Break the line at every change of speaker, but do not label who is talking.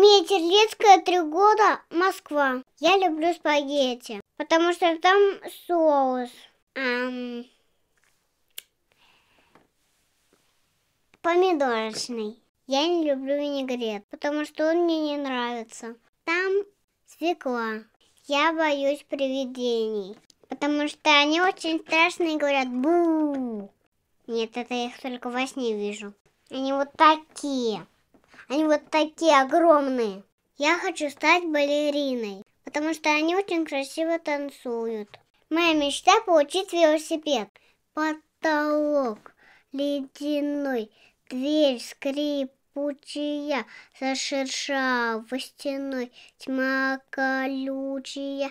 Метерлицкая, три года, Москва. Я люблю спагетти, потому что там соус. Эм, помидорочный. Я не люблю винегрет, потому что он мне не нравится. Там свекла. Я боюсь привидений, потому что они очень страшные и говорят бу. Нет, это я их только во сне вижу. Они вот такие. Они вот такие огромные. Я хочу стать балериной, потому что они очень красиво танцуют. Моя мечта – получить велосипед. Потолок ледяной, дверь скрипучая, со шершавой стеной, тьма колючая,